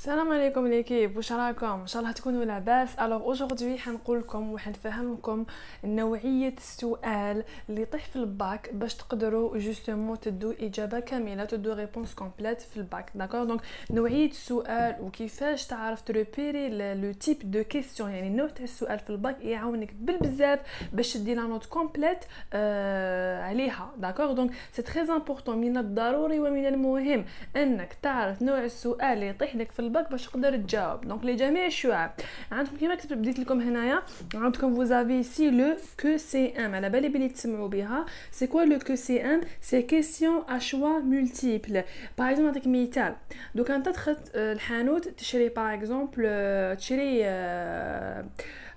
السلام عليكم ليكيب واش راكم ان شاء الله تكونوا لاباس الوغ اجوردي حنقول لكم وحنفهمكم نوعيه السؤال اللي طيح في الباك باش تقدروا جوستومون تدو اجابه كامله تدو ريبونس كومبليت في الباك داكور دونك نوعيه السؤال وكيفاش تعرف تروبيري لو تيب دو كيسيون يعني النوع تاع السؤال في الباك يعاونك بالبزاف باش تدي لا نوت كومبليت آه عليها داكور دونك سي تري امبورطون من الضروري ومن المهم انك تعرف نوع السؤال اللي يطيح لك في Donc les jamais choua. vous avez ici le QCM. La belle c'est quoi le QCM? C'est question à choix multiple. Par exemple, avec Donc, en tant que tu par exemple... Euh, euh,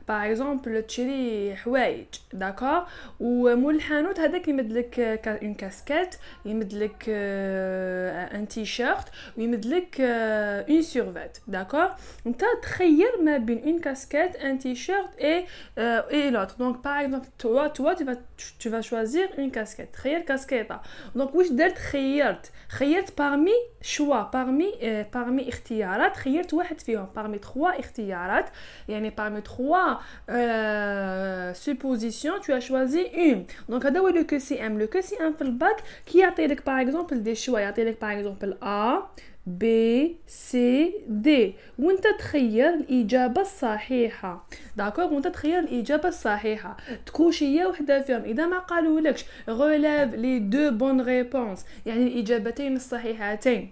باغ اكزومبل تشري حوايج داكا ومول الحانوت هذاك يمدلك اون كاسكيت يمدلك ان تي شيرت ويمدلك اون سيرفيت داكا انت تخير ما بين اون كاسكيت ان تي شيرت اي اي لوت دونك باغ اكزومبل توا توا تو فا شوازير اون كاسكيت تخير كاسكيطه دونك واش درت خيرت خيرت بارمي شوا بارمي بارمي اختيارات خيرت واحد فيهم بارمي 3 اختيارات يعني بارمي 3 trois euh, suppositions, tu as choisi une. Donc, هذا هو لو كو سي ام في الباك كي باغ اكزومبل دي des choix. يعطيلك par exemple A, B, C, D. وانت تخير الإجابة الصحيحة. داكوغ وانت تخير الإجابة الصحيحة. تكوش هي وحدة فيهم. إذا ما قالولكش غولاف لي دو بون ريبونس يعني الإجابتين الصحيحتين.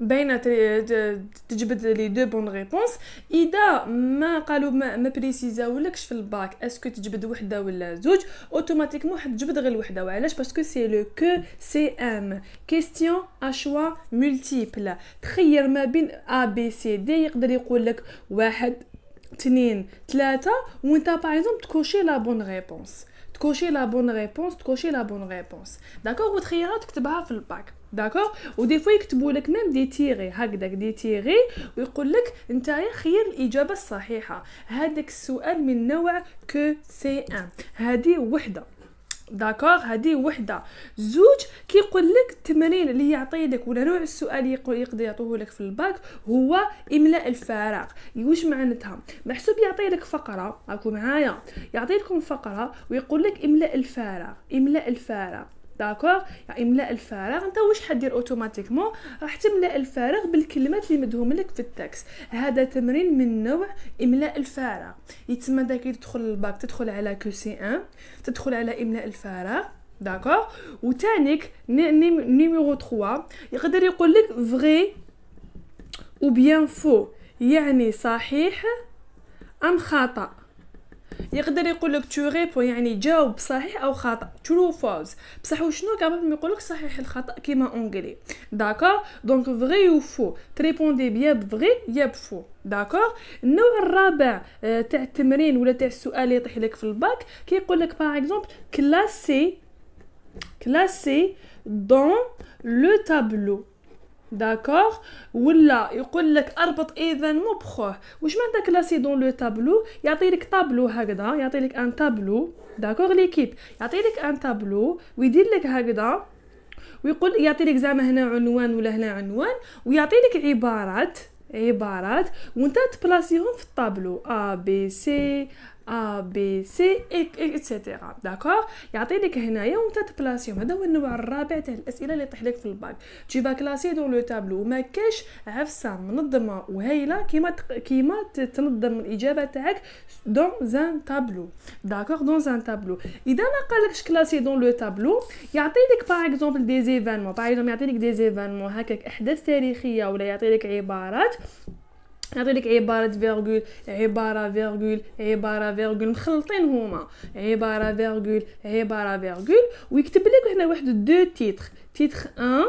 باينه تجبد لي دو بون ريبونس اذا ما قالوا ما, ما بريسيزاولكش في الباك اسكو تجبد وحده ولا زوج اوتوماتيكمون حتجبد غير وحده وعلاش باسكو سي لو كو سي ام كيستيون ا شوا مولتيبل تخير ما بين ا بي سي دي يقدر يقول لك واحد اثنين ثلاثه وانت باغ تكوشي لا بون ريبونس تكوشي لا بون ريبونس تكوشي لا بون ريبونس داكوغ وتخيرها تكتبها في الباك داكوغ ودي فوا يكتبوا لك ميم دي تيغي هكذاك دي تيغي ويقول لك نتايا خير الاجابه الصحيحه هذاك السؤال من نوع كو سي ان هذه وحده داكوغ هذه وحده زوج كيقول لك التمرين اللي يعطي لك ولا نوع السؤال يقدر يعطوه لك في الباك هو املاء الفراغ واش معناتها محسوب يعطي لك فقره راكم معايا يعطي لكم فقره ويقول لك املاء الفراغ املاء الفراغ داكوغ يعني املاء الفراغ انت واش حدير اوتوماتيكمون راح تملا الفراغ بالكلمات اللي مدهم لك في التاكس هذا تمرين من نوع املاء الفراغ يتسمى داك تدخل الباك تدخل على كو سي ان تدخل على املاء الفراغ داكوغ وتانيك نيميرو 3 يقدر يقول لك فغي او بيان فو يعني صحيح ام خطأ يقدر يقول لك تو ريبون يعني جاوب صحيح او خطا ترو فوز بصح وشنو كابابل ما يقولك صحيح الخطا كيما اونغلي داكور دونك فغي و فو تريبوندي بيا فري يا بفو داكور النوع الرابع آه، تاع التمرين ولا تاع السؤال يطيح لك في الباك كيقول لك باغ اكزومبل كلاسي كلاسي دون لو تابلو داكوغ ولا يقول لك اربط اذا بخوه واش معناتها كلاسي دون لو تابلو يعطي لك طابلو هكذا يعطي لك ان تابلو داكوغ ليكيب يعطي لك ان تابلو ويدير لك هكذا ويقول يعطي لك زعما هنا عنوان ولا هنا عنوان ويعطي لك عبارات عبارات وانت تبلاسيهم في الطابلو ا بي سي ا بي سي اكسيتيرا داكور يعطيك هنايا وانت تبلاسيهم هذا هو النوع الرابع تاع الاسئله اللي يطيح لك في الباك تي با كلاسي دون لو تابلو ما كاش عفسه منظمه وهايله كيما كيما تنظم الاجابه تاعك دون زان تابلو داكور دون زان تابلو اذا ما قالكش كلاسي دون لو تابلو يعطي يعطيلك باغ اكزومبل دي زيفانمون باغ اكزومبل يعطي يعطيلك دي زيفانمون هكاك احداث تاريخيه ولا يعطيلك عبارات نعطي لك عباره فيرغول عباره فيرغول عباره فيرغول مخلطين هما عباره فيرغول عباره فيرغول ويكتب لك هنا واحد دو تيتر تيتر 1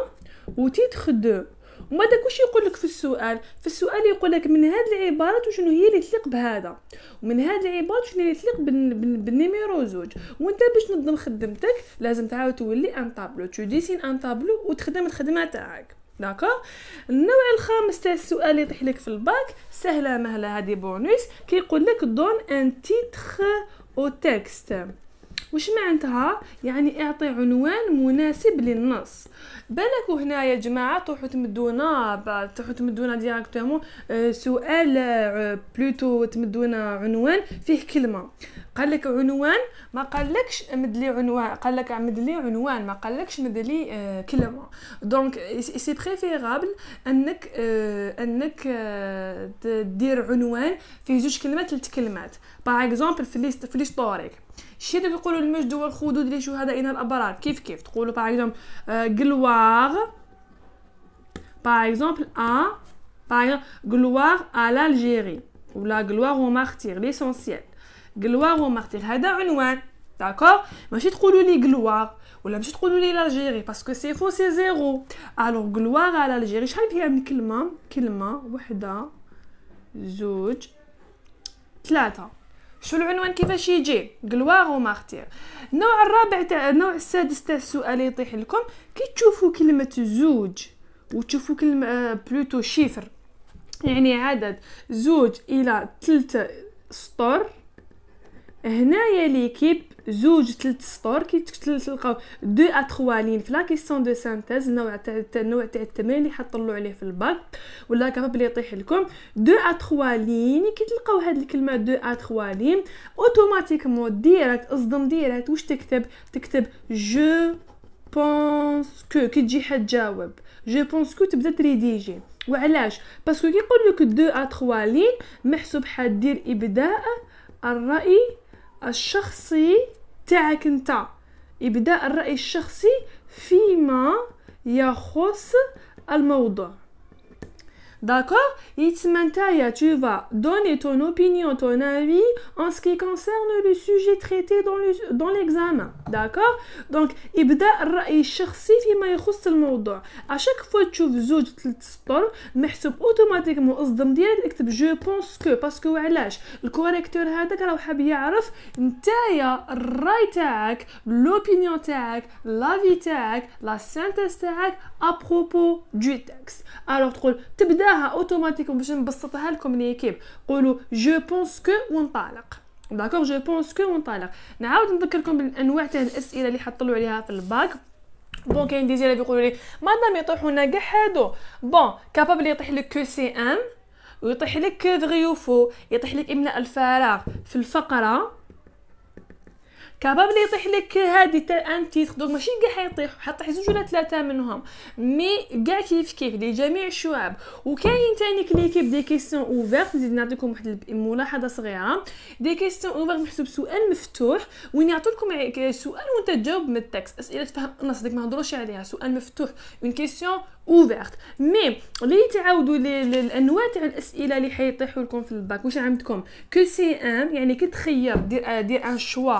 وتيتر 2 وما داك واش يقول لك في السؤال في السؤال يقول لك من هاد العبارات وشنو هي اللي تليق بهذا ومن هاد العبارات شنو اللي تليق بالنيميرو زوج وانت باش تنظم خدمتك لازم تعاود تولي ان طابلو تو ديسين ان طابلو وتخدم الخدمه تاعك داكوغ النوع الخامس تاع السؤال اللي يطيح لك في الباك سهله مهله هذه بونوس كيقول لك دون ان تيتر او تيكست وش معنتها يعني اعطي عنوان مناسب للنص بالك هنا يا جماعه تروحوا تمدونا تروحوا تمدونا آه، ديريكتومون سؤال بلوتو آه، تمدونا عنوان فيه كلمه قال لك عنوان ما قالكش مد لي عنوان قال لك مد لي عنوان ما قالكش مد لي آه، كلمه دونك سي بريفيرابل انك انك دير عنوان فيه جوج كلمات ثلاث كلمات باغ اكزومبل في ليست في ليستوريك شي دابا يقولوا المجد والخدود لشهدائنا الابرار كيف كيف تقولوا باغ اكزومبل غلوار باغ اكزومبل ا باغ اكزومبل غلواغ ولا غلوار او مارتير ليسونسييل ليسونسيال او مارتير هذا عنوان داكور ماشي تقولوا لي غلوار ولا ماشي تقولوا لي لالجيري باسكو سي فو سي زيرو الوغ غلوار على الجيري شحال فيها من كلمه كلمه وحده زوج ثلاثه شو العنوان كيفاش يجي قلواغ مارتير النوع الرابع تاع النوع السادس تاع السؤال يطيح لكم كي تشوفوا كلمه زوج وتشوفوا كلمه بلوتو آه، شيفر يعني عدد زوج الى ثلاثة سطور هنايا ليكيب زوج ثلاث سطور كي تلقاو دو ا تخوا لين في لا كيسيون دو سانتيز النوع تاع النوع تاع التمرين اللي حطلو عليه في الباك ولا كابابل يطيح لكم دو ا تخوا لين كي تلقاو هاد الكلمه دو ا تخوا لين اوتوماتيكمون ديريكت اصدم ديريكت واش تكتب تكتب جو بونس كو كي تجي حتجاوب جو بونس كو تبدا تريديجي وعلاش باسكو كيقول لك دو ا تخوا لين محسوب حدير ابداء الراي الشخصي تاعك انت ابداء الرأي الشخصي فيما يخص الموضوع D'accord Et maintenant, tu vas donner ton opinion, ton avis en ce qui concerne le sujet traité dans l'examen. D'accord Donc, ibda ra'i shirsi fi ma yخص le mawdou'. À chaque fois que tu vois le trois tu محسوب automatiquement اصدم ديالك je pense que parce que علاش Le correcteur هذاك راه حاب يعرف le الراي تاعك, l'opinion تاعك, l'avis تاعك, la synthèse ابروبو دو تاكس الوغ تقول تبداها اوتوماتيكوم باش نبسطها لكم ليكيب قولوا جو بونس كو ونطلق داكوغ جو بونس كو ونطلق نعاود نذكركم بالانواع تاع الاسئله اللي حطلوا عليها في الباك بون كاين دي جيلاب يقولوا لي مادام يطيحوا لنا كاع هادو بون كابابل يطيح لك كو سي ام ويطيح لك فغيوفو يطيح لك املاء الفراغ في الفقره كابابل يطيح لك هادي تاع ان تيتر دونك ماشي كاع حيطيح حطيح زوج ولا ثلاثه منهم مي كاع كيف كيف لجميع الشعب وكاين ثاني كليكيب دي كيسيون اوفيرت نزيد نعطيكم واحد ملاحظه صغيره دي كيسيون اوفيرت محسوب سؤال مفتوح وين يعطوا لكم سؤال وانت تجاوب من التكس اسئله تفهم النص ديك ما نهضروش عليها سؤال مفتوح اون كيسيون اوفيرت مي لي تعاودوا الانواع تاع الاسئله اللي حيطيحوا لكم في الباك واش عندكم كو سي ان يعني تخير دير دير ان شوا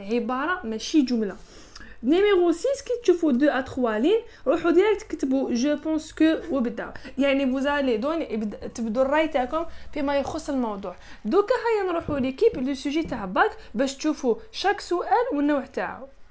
عباره ماشي جمله نيميرو 6 كي تشوفوا 2 ا 3 لين روحوا ديريكت كتبوا جو بونس كو وبدا يعني بوزالي دون تبدو الراي تاعكم فيما يخص الموضوع دوكا هيا نروحوا ليكيب لو سوجي تاع باك باش تشوفوا شاك سؤال والنوع تاعو